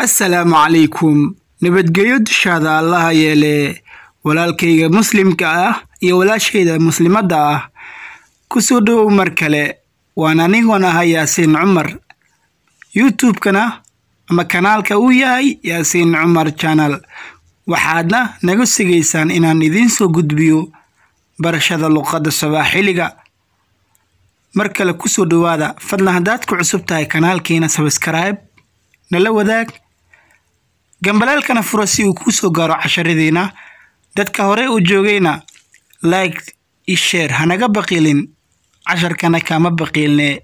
assalaamu calaykum nabadgelyo dushaada allaha yeele walaalkayga muslimka ah iyo walaashayda muslimadda ah kusoo dhowow mar kale waan anigoon ahaa yaasiin cumar youtubekana ama kanaalka uu yahay yaasiin cumar janal waxaadna naga sigaysaan inaan idiin soo gudbiyo barashada luqadda sobaaxiliga mar kale kusoo dhowaada fadlan haddaad ku cusub tahay kanaalkiina sabskraibe nala wadaag gambalaalkana fura si uu kuu soo gaaro casharadiina dadka hore u joogayna like isheer hanaga baqiilin casharkana kaama baqiilnee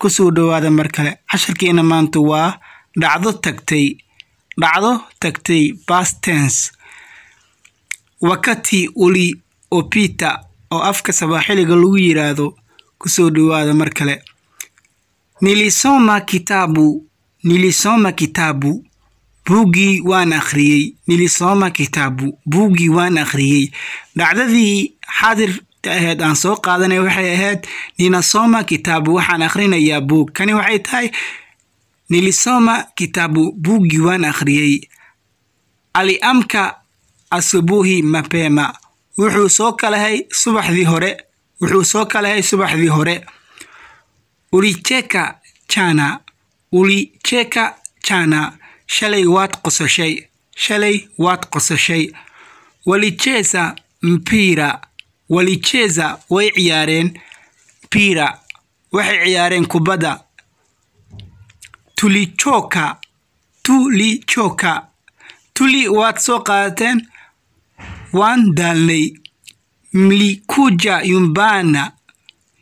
kusoo dhowaada mar kale casharkiina maanta waa dhacdo tagtay dhacdo tagtay bastens wakati uli opita oo afka sabaaxiliga lagu yiraahdo kusoo dhowaada mar kale nilisoma kitaabu nilisoma kitaabu buuggii waan akhriyey nilisoma kitaabu buuggii waan akhriyey dhacdadii xaadir aheed aan soo qaadanay waxay ahayd ninasoma kitaabu waxaan akhrinayaa buug kani waxay tahay nilisoma kitaabu buuggii waan akhriyey aliamka asubuhi mapema wuxuu soo kalahay subaxdii hore wuxuu soo kalahay subaxdii hore ulicheka chana ulicheka chana shalay waad qososhay shalay waad qososhay walicheza mpira walijeeza way ciyaareen mpira waxay ciyaareen kubadda tulichoka tulichoka tuli waad soo qaadateen waan daalnay mlikuja yumbana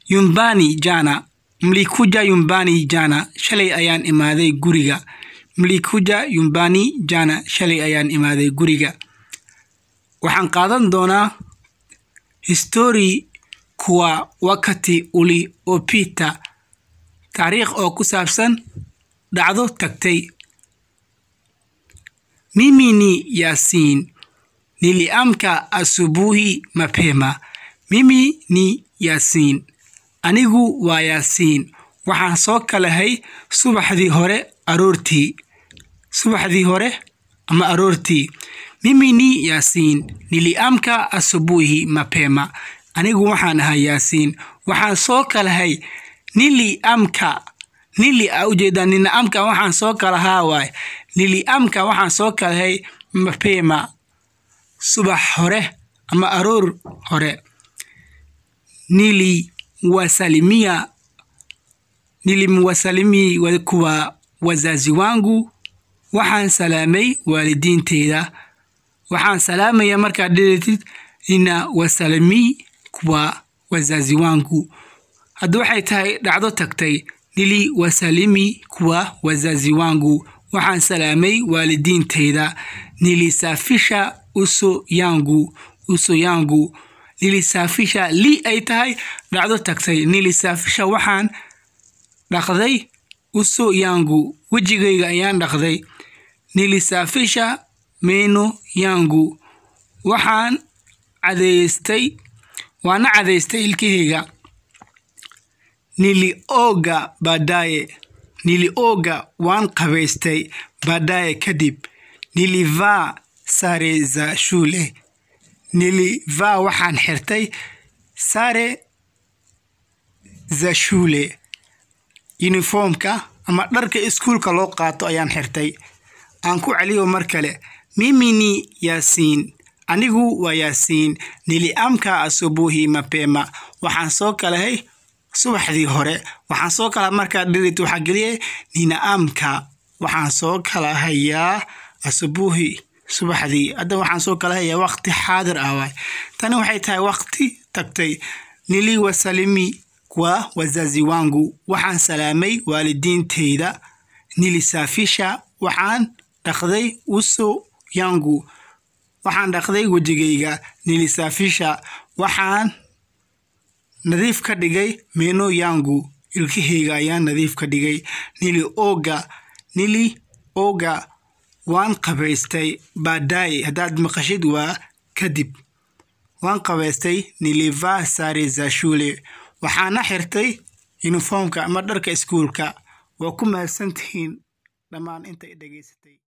yumbani jana mlikuja yumbani jana shalay ayaan imaaday guriga mlikuja yumbani jana shalay ayaan imaaday guriga waxaan qaadan doonaa histori kuwa wakati uli opita taariikh oo ku saabsan dhacdo tagtay mimi ni yasin niliamka asubuhi mapema mimi ni yasin anigu waa yaasiin waxaan soo kalahay subaxdii hore aroortii subaxdii hore ama aroortii mimi ni yaasiin amka asubuhi mapema anigu waxaan ahaa yaasiin waxaan soo kalahay nili amka nili ujeedaa amka waxaan soo kalahaa waay niliamka waxaan soo kalahay mapema subax hore ama aroor hore nili wasalimia nilimwasalimii kuwa wazazi wangu waxaan salaamay waalidiinteyda waxaan salaamaya markaad dhidatid ina wasalamii kuwa wazazi wangu haddii waxay tahay dhacdo tagtay nili wasalimi kuwa wazazi waxaan salaamay waalidiinteyda nilisafisha uso yangu uso yangu nilisafisha li ay tahay dhacdo tagtay nilisafisha waxaan dhaqday uso yangu wejigayga ayaan dhaqday nilisafisha meno yangu waxaan cadaystay waana cadaystay ilkaheyga nilioga baadaye nilioga waan qabaystay badaye kadib nilivaa sare za shule nilivaa waxaan xirtay sare za shule uniformka ama dharka iskuulka loo qaato ayaan xirtay aan ku celiyo mar kale mimini yaasiin anigu waa yaasiin niliamka asubuhi mapema waxaan soo kalahay subaxdii hore waxaan soo kala markaa dhirit waxaa geliya ninaamka waxaan soo kala asubuhi subaxdii hadda waxaan soo kala waqti xaadir ah tani waxay tahay waqti tagtay nili wasalimi waa wazazi wangu waxaan salaamay waalidiinteyda nilisafisha waxaan dhaqday uso yangu waxaan dhaqday wejigayga nilisafisha waxaan nadiif ka dhigay meno yangu ilkahayga ayaa nadiif ka dhigay nili oga nili oga waan qabaystay baadaye haddaad maqashid waa kadib waan qabaystay niliva sarezashule waxaana xirtay yuniformka ama dharka iskuulka waa ku mahadsantihiin dhammaan inta i